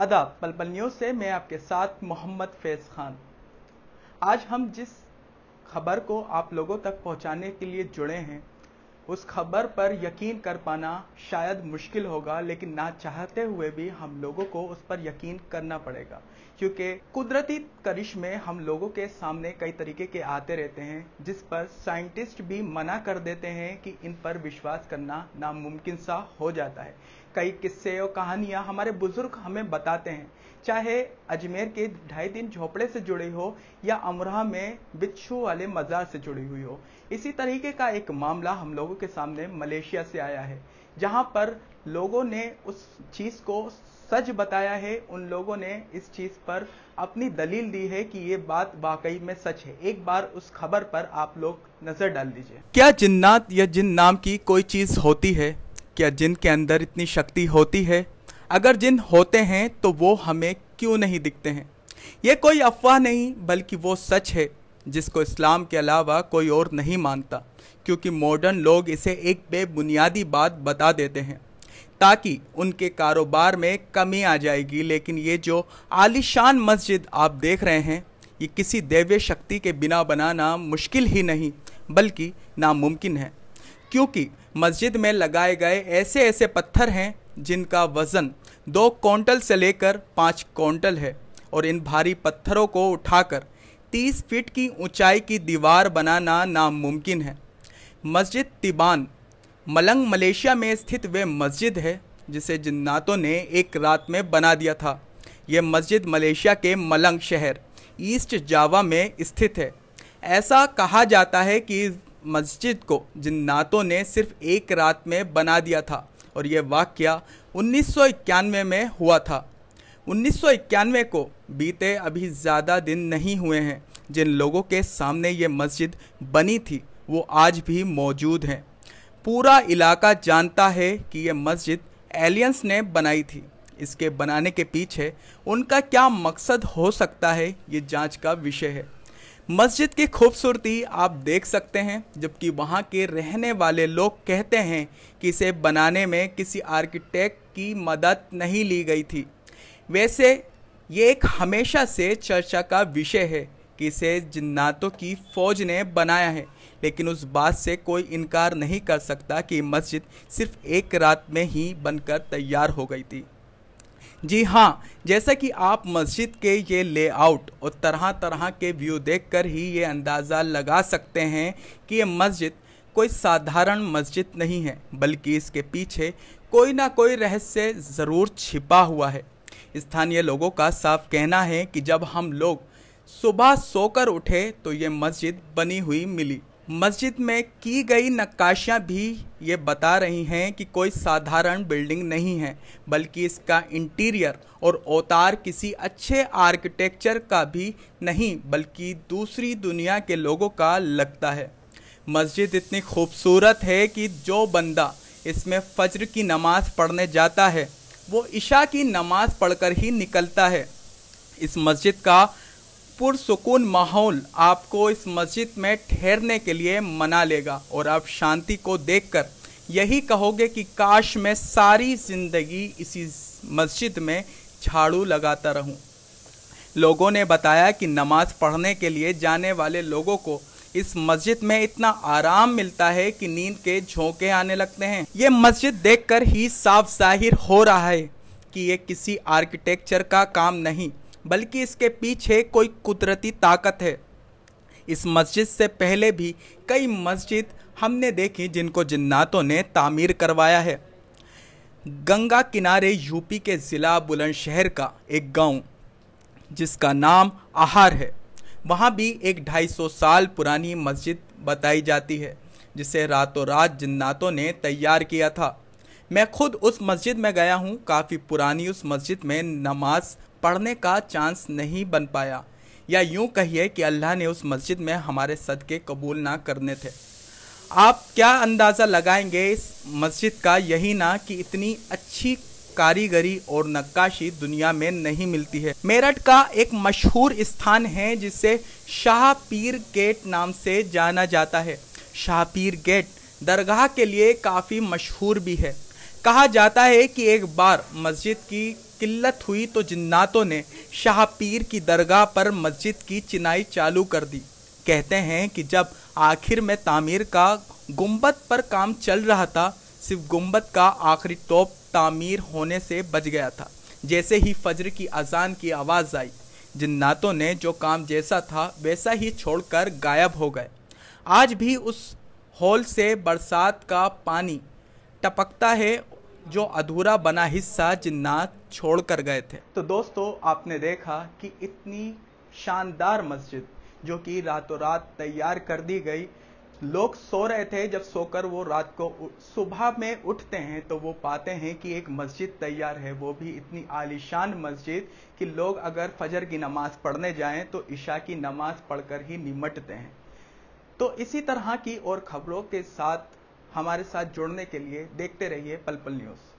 अदा पलपल न्यूज से मैं आपके साथ मोहम्मद फैज खान आज हम जिस खबर को आप लोगों तक पहुंचाने के लिए जुड़े हैं उस खबर पर यकीन कर पाना शायद मुश्किल होगा लेकिन ना चाहते हुए भी हम लोगों को उस पर यकीन करना पड़ेगा क्योंकि कुदरती करिश में हम लोगों के सामने कई तरीके के आते रहते हैं जिस पर साइंटिस्ट भी मना कर देते हैं कि इन पर विश्वास करना नामुमकिन सा हो जाता है कई किस्से और कहानियाँ हमारे बुजुर्ग हमें बताते हैं चाहे अजमेर के ढाई दिन झोपड़े से जुड़ी हो या अमरोहा में बिच्छू वाले मज़ार से जुड़ी हुई हो इसी तरीके का एक मामला हम लोगों के सामने मलेशिया से आया है जहाँ पर लोगों ने उस चीज़ को सच बताया है उन लोगों ने इस चीज़ पर अपनी दलील दी है कि ये बात वाकई में सच है एक बार उस खबर पर आप लोग नज़र डाल दीजिए क्या जिन्नात या जिन नाम की कोई चीज़ होती है क्या जिन के अंदर इतनी शक्ति होती है अगर जिन होते हैं तो वो हमें क्यों नहीं दिखते हैं ये कोई अफवाह नहीं बल्कि वो सच है जिसको इस्लाम के अलावा कोई और नहीं मानता क्योंकि मॉडर्न लोग इसे एक बेबुनियादी बात बता देते हैं ताकि उनके कारोबार में कमी आ जाएगी लेकिन ये जो आलिशान मस्जिद आप देख रहे हैं ये किसी देव्य शक्ति के बिना बनाना मुश्किल ही नहीं बल्कि नामुमकिन है क्योंकि मस्जिद में लगाए गए ऐसे ऐसे पत्थर हैं जिनका वज़न दो कौंटल से लेकर पाँच कौंटल है और इन भारी पत्थरों को उठाकर तीस फीट की ऊंचाई की दीवार बनाना नामुमकिन है मस्जिद तिबान मलंग मलेशिया में स्थित वे मस्जिद है जिसे जिन्नातों ने एक रात में बना दिया था यह मस्जिद मलेशिया के मलंग शहर ईस्ट जावा में स्थित है ऐसा कहा जाता है कि मस्जिद को जिन नातों ने सिर्फ एक रात में बना दिया था और यह वाक्य उन्नीस में हुआ था उन्नीस को बीते अभी ज़्यादा दिन नहीं हुए हैं जिन लोगों के सामने ये मस्जिद बनी थी वो आज भी मौजूद हैं पूरा इलाका जानता है कि ये मस्जिद एलियंस ने बनाई थी इसके बनाने के पीछे उनका क्या मकसद हो सकता है ये जांच का विषय है मस्जिद की खूबसूरती आप देख सकते हैं जबकि वहाँ के रहने वाले लोग कहते हैं कि इसे बनाने में किसी आर्किटेक्ट की मदद नहीं ली गई थी वैसे ये एक हमेशा से चर्चा का विषय है कि इसे जिन्नातों की फ़ौज ने बनाया है लेकिन उस बात से कोई इनकार नहीं कर सकता कि मस्जिद सिर्फ एक रात में ही बनकर तैयार हो गई थी जी हाँ जैसा कि आप मस्जिद के ये लेआउट और तरह तरह के व्यू देखकर ही ये अंदाज़ा लगा सकते हैं कि ये मस्जिद कोई साधारण मस्जिद नहीं है बल्कि इसके पीछे कोई ना कोई रहस्य ज़रूर छिपा हुआ है स्थानीय लोगों का साफ कहना है कि जब हम लोग सुबह सोकर उठे तो ये मस्जिद बनी हुई मिली मस्जिद में की गई नक्काशियाँ भी ये बता रही हैं कि कोई साधारण बिल्डिंग नहीं है बल्कि इसका इंटीरियर और अवतार किसी अच्छे आर्किटेक्चर का भी नहीं बल्कि दूसरी दुनिया के लोगों का लगता है मस्जिद इतनी खूबसूरत है कि जो बंदा इसमें फज्र की नमाज़ पढ़ने जाता है वो ईशा की नमाज़ पढ़कर ही निकलता है इस मस्जिद का पुरसकून माहौल आपको इस मस्जिद में ठहरने के लिए मना लेगा और आप शांति को देखकर यही कहोगे कि काश मैं सारी ज़िंदगी इसी मस्जिद में झाड़ू लगाता रहूं। लोगों ने बताया कि नमाज पढ़ने के लिए जाने वाले लोगों को इस मस्जिद में इतना आराम मिलता है कि नींद के झोंके आने लगते हैं ये मस्जिद देखकर ही साफ जाहिर हो रहा है कि ये किसी आर्किटेक्चर का काम नहीं बल्कि इसके पीछे कोई कुदरती ताकत है इस मस्जिद से पहले भी कई मस्जिद हमने देखी जिनको जिन्नातों ने तामीर करवाया है गंगा किनारे यूपी के ज़िला बुलंदशहर का एक गांव जिसका नाम आहार है वहाँ भी एक 250 साल पुरानी मस्जिद बताई जाती है जिसे रातों रात जिन्नातों ने तैयार किया था मैं खुद उस मस्जिद में गया हूँ काफ़ी पुरानी उस मस्जिद में नमाज पढ़ने का चांस नहीं बन पाया या यूं कहिए कि अल्लाह ने उस मस्जिद में हमारे सदक़े कबूल ना करने थे आप क्या अंदाज़ा लगाएंगे इस मस्जिद का यही ना कि इतनी अच्छी कारीगरी और नक्काशी दुनिया में नहीं मिलती है मेरठ का एक मशहूर स्थान है जिसे शाह पीर गेट नाम से जाना जाता है शाह पीर गेट दरगाह के लिए काफ़ी मशहूर भी है कहा जाता है कि एक बार मस्जिद की किल्लत हुई तो जिन्नातों ने शाहपीर की दरगाह पर मस्जिद की चिनाई चालू कर दी कहते हैं कि जब आखिर में तामीर का गुम्बद पर काम चल रहा था सिर्फ गुम्बद का आखिरी टॉप तामीर होने से बच गया था जैसे ही फज्र की अजान की आवाज़ आई जिन्नातों ने जो काम जैसा था वैसा ही छोड़कर गायब हो गए आज भी उस हॉल से बरसात का पानी टपकता है जो अधूरा बना हिस्सा जिन्नात छोड़ कर गए थे तो दोस्तों आपने देखा कि इतनी शानदार मस्जिद जो कि रातों रात तैयार कर दी गई लोग सो रहे थे जब सोकर वो रात को सुबह में उठते हैं तो वो पाते हैं कि एक मस्जिद तैयार है वो भी इतनी आलिशान मस्जिद कि लोग अगर फजर की नमाज पढ़ने जाएं तो ईशा की नमाज पढ़कर ही निमटते हैं तो इसी तरह की और खबरों के साथ हमारे साथ जुड़ने के लिए देखते रहिए पल पल न्यूज़